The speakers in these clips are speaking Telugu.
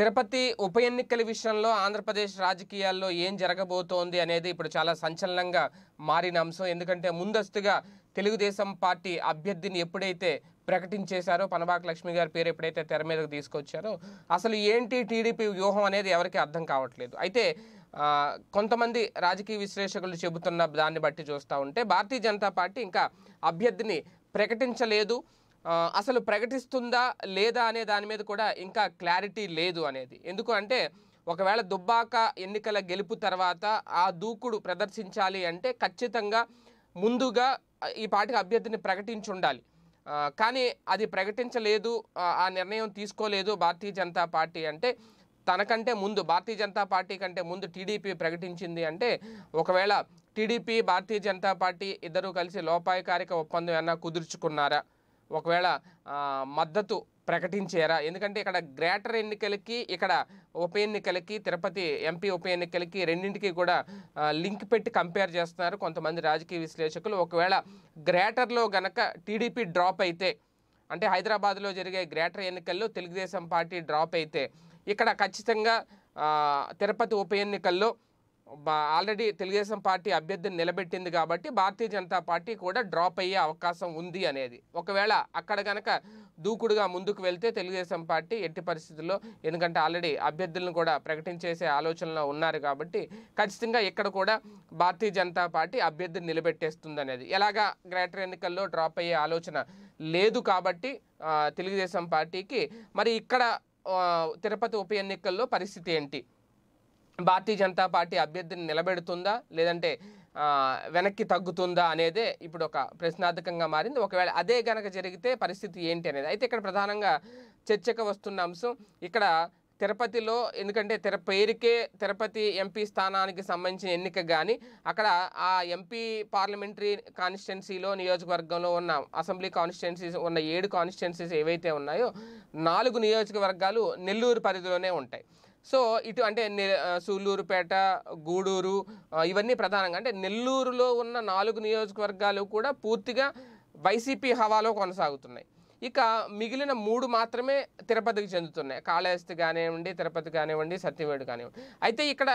తిరుపతి ఉప ఎన్నికల విషయంలో ఆంధ్రప్రదేశ్ రాజకీయాల్లో ఏం జరగబోతోంది అనేది ఇప్పుడు చాలా సంచలనంగా మారిన అంశం ఎందుకంటే ముందస్తుగా తెలుగుదేశం పార్టీ అభ్యర్థిని ఎప్పుడైతే ప్రకటించేశారో పనబాక లక్ష్మి గారి పేరు ఎప్పుడైతే తెర మీదకు తీసుకొచ్చారో అసలు ఏంటి టీడీపీ వ్యూహం అనేది ఎవరికి అర్థం కావట్లేదు అయితే కొంతమంది రాజకీయ విశ్లేషకులు చెబుతున్న దాన్ని బట్టి చూస్తూ ఉంటే భారతీయ జనతా పార్టీ ఇంకా అభ్యర్థిని ప్రకటించలేదు అసలు ప్రకటిస్తుందా లేదా అనే దాని మీద కూడా ఇంకా క్లారిటీ లేదు అనేది ఎందుకు అంటే ఒకవేళ దుబ్బాక ఎన్నికల గెలుపు తర్వాత ఆ దూకుడు ప్రదర్శించాలి అంటే ఖచ్చితంగా ముందుగా ఈ పార్టీ అభ్యర్థిని ప్రకటించి ఉండాలి కానీ అది ప్రకటించలేదు ఆ నిర్ణయం తీసుకోలేదు భారతీయ జనతా పార్టీ అంటే తనకంటే ముందు భారతీయ జనతా పార్టీ కంటే ముందు టీడీపీ ప్రకటించింది అంటే ఒకవేళ టీడీపీ భారతీయ జనతా పార్టీ ఇద్దరూ కలిసి లోపాయకారిక ఒప్పందం ఏమన్నా కుదుర్చుకున్నారా ఒకవేళ మద్దతు ప్రకటించారా ఎందుకంటే ఇక్కడ గ్రేటర్ ఎన్నికలకి ఇక్కడ ఉప ఎన్నికలకి తిరుపతి ఎంపీ ఉప ఎన్నికలకి రెండింటికి కూడా లింక్ పెట్టి కంపేర్ చేస్తున్నారు కొంతమంది రాజకీయ విశ్లేషకులు ఒకవేళ గ్రేటర్లో గనక టీడీపీ డ్రాప్ అయితే అంటే హైదరాబాద్లో జరిగే గ్రేటర్ ఎన్నికల్లో తెలుగుదేశం పార్టీ డ్రాప్ అయితే ఇక్కడ ఖచ్చితంగా తిరుపతి ఉప ఎన్నికల్లో ఆల్రెడీ తెలుగుదేశం పార్టీ అభ్యర్థిని నిలబెట్టింది కాబట్టి భారతీయ జనతా పార్టీ కూడా డ్రాప్ అయ్యే అవకాశం ఉంది అనేది ఒకవేళ అక్కడ కనుక దూకుడుగా ముందుకు వెళ్తే తెలుగుదేశం పార్టీ ఎట్టి పరిస్థితుల్లో ఎందుకంటే ఆల్రెడీ అభ్యర్థులను కూడా ప్రకటించేసే ఆలోచనలో ఉన్నారు కాబట్టి ఖచ్చితంగా ఇక్కడ కూడా భారతీయ జనతా పార్టీ అభ్యర్థిని నిలబెట్టేస్తుంది అనేది ఎలాగా గ్రేటర్ ఎన్నికల్లో డ్రాప్ అయ్యే ఆలోచన లేదు కాబట్టి తెలుగుదేశం పార్టీకి మరి ఇక్కడ తిరుపతి ఉప ఎన్నికల్లో పరిస్థితి ఏంటి భారతీయ జనతా పార్టీ అభ్యర్థిని నిలబెడుతుందా లేదంటే వెనక్కి తగ్గుతుందా అనేదే ఇప్పుడు ఒక ప్రశ్నార్థకంగా మారింది ఒకవేళ అదే కనుక జరిగితే పరిస్థితి ఏంటి అనేది అయితే ఇక్కడ ప్రధానంగా చర్చకు వస్తున్న అంశం ఇక్కడ తిరుపతిలో ఎందుకంటే తిర పేరుకే తిరుపతి ఎంపీ స్థానానికి సంబంధించిన ఎన్నిక కానీ అక్కడ ఆ ఎంపీ పార్లమెంటరీ కాన్స్టిట్యున్సీలో నియోజకవర్గంలో ఉన్న అసెంబ్లీ కాన్స్టిట్యున్సీస్ ఉన్న ఏడు కాన్స్టిట్యున్సీస్ ఏవైతే ఉన్నాయో నాలుగు నియోజకవర్గాలు నెల్లూరు పరిధిలోనే ఉంటాయి సో ఇటు అంటే సూళ్ళూరుపేట గూడూరు ఇవన్నీ ప్రధానంగా అంటే నెల్లూరులో ఉన్న నాలుగు నియోజకవర్గాలు కూడా పూర్తిగా వైసీపీ హవాలో కొనసాగుతున్నాయి ఇక మిగిలిన మూడు మాత్రమే తిరుపతికి చెందుతున్నాయి కాళహస్తి కానివ్వండి తిరుపతి కానివ్వండి సత్యవేడు కానివ్వండి అయితే ఇక్కడ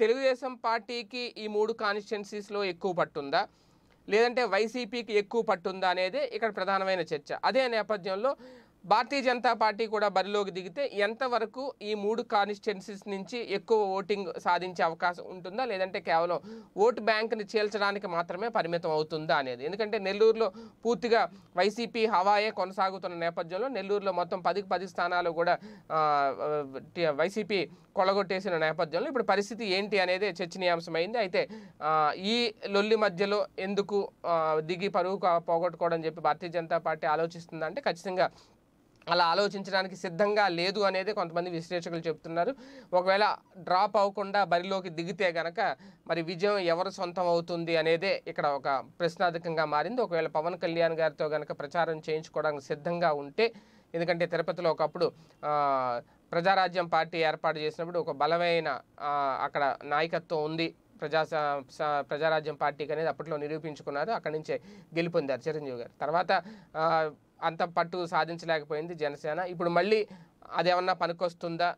తెలుగుదేశం పార్టీకి ఈ మూడు కాన్స్టిట్యున్సీస్లో ఎక్కువ పట్టుందా లేదంటే వైసీపీకి ఎక్కువ పట్టుందా అనేది ఇక్కడ ప్రధానమైన చర్చ అదే నేపథ్యంలో భారతీయ జనతా పార్టీ కూడా బరిలోకి దిగితే ఎంతవరకు ఈ మూడు కాన్స్టిట్యున్సీస్ నుంచి ఎక్కువ ఓటింగ్ సాధించే అవకాశం ఉంటుందా లేదంటే కేవలం ఓటు బ్యాంక్ని చేల్చడానికి మాత్రమే పరిమితం అవుతుందా అనేది ఎందుకంటే నెల్లూరులో పూర్తిగా వైసీపీ హవాయే కొనసాగుతున్న నేపథ్యంలో నెల్లూరులో మొత్తం పదికి పది స్థానాలు కూడా వైసీపీ కొలగొట్టేసిన నేపథ్యంలో ఇప్పుడు పరిస్థితి ఏంటి అనేది చర్చనీయాంశమైంది అయితే ఈ లొల్లి మధ్యలో ఎందుకు దిగి పరువు పోగొట్టుకోవడం చెప్పి భారతీయ జనతా పార్టీ ఆలోచిస్తుందంటే ఖచ్చితంగా అలా ఆలోచించడానికి సిద్ధంగా లేదు అనేది కొంతమంది విశ్లేషకులు చెప్తున్నారు ఒకవేళ డ్రాప్ అవ్వకుండా బరిలోకి దిగితే గనక మరి విజయం ఎవరు సొంతం అవుతుంది అనేదే ఇక్కడ ఒక ప్రశ్నార్థకంగా మారింది ఒకవేళ పవన్ కళ్యాణ్ గారితో గనక ప్రచారం చేయించుకోవడానికి సిద్ధంగా ఉంటే ఎందుకంటే తిరుపతిలో ఒకప్పుడు ప్రజారాజ్యం పార్టీ ఏర్పాటు చేసినప్పుడు ఒక బలమైన అక్కడ నాయకత్వం ఉంది ప్రజా ప్రజారాజ్యం పార్టీకి అనేది అప్పట్లో నిరూపించుకున్నారు అక్కడి నుంచే గెలుపొందారు చిరంజీవి గారు తర్వాత అంత పట్టు సాధించలేకపోయింది జనసేన ఇప్పుడు మళ్ళీ అదేమన్నా పనికొస్తుందా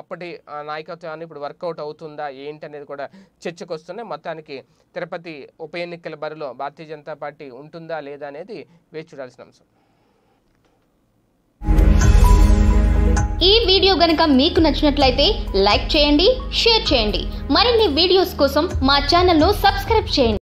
అప్పటి నాయకత్వాన్ని ఇప్పుడు వర్కౌట్ అవుతుందా ఏంటి అనేది కూడా చర్చకు వస్తున్నాయి మొత్తానికి తిరుపతి ఉప ఎన్నికల బరిలో భారతీయ జనతా పార్టీ ఉంటుందా లేదా అనేది వేచి చూడాల్సిన అంశం ఈ వీడియో గనక మీకు నచ్చినట్లయితే లైక్ చేయండి షేర్ చేయండి మరిన్ని వీడియోస్ కోసం మా ను సబ్స్క్రైబ్ చేయండి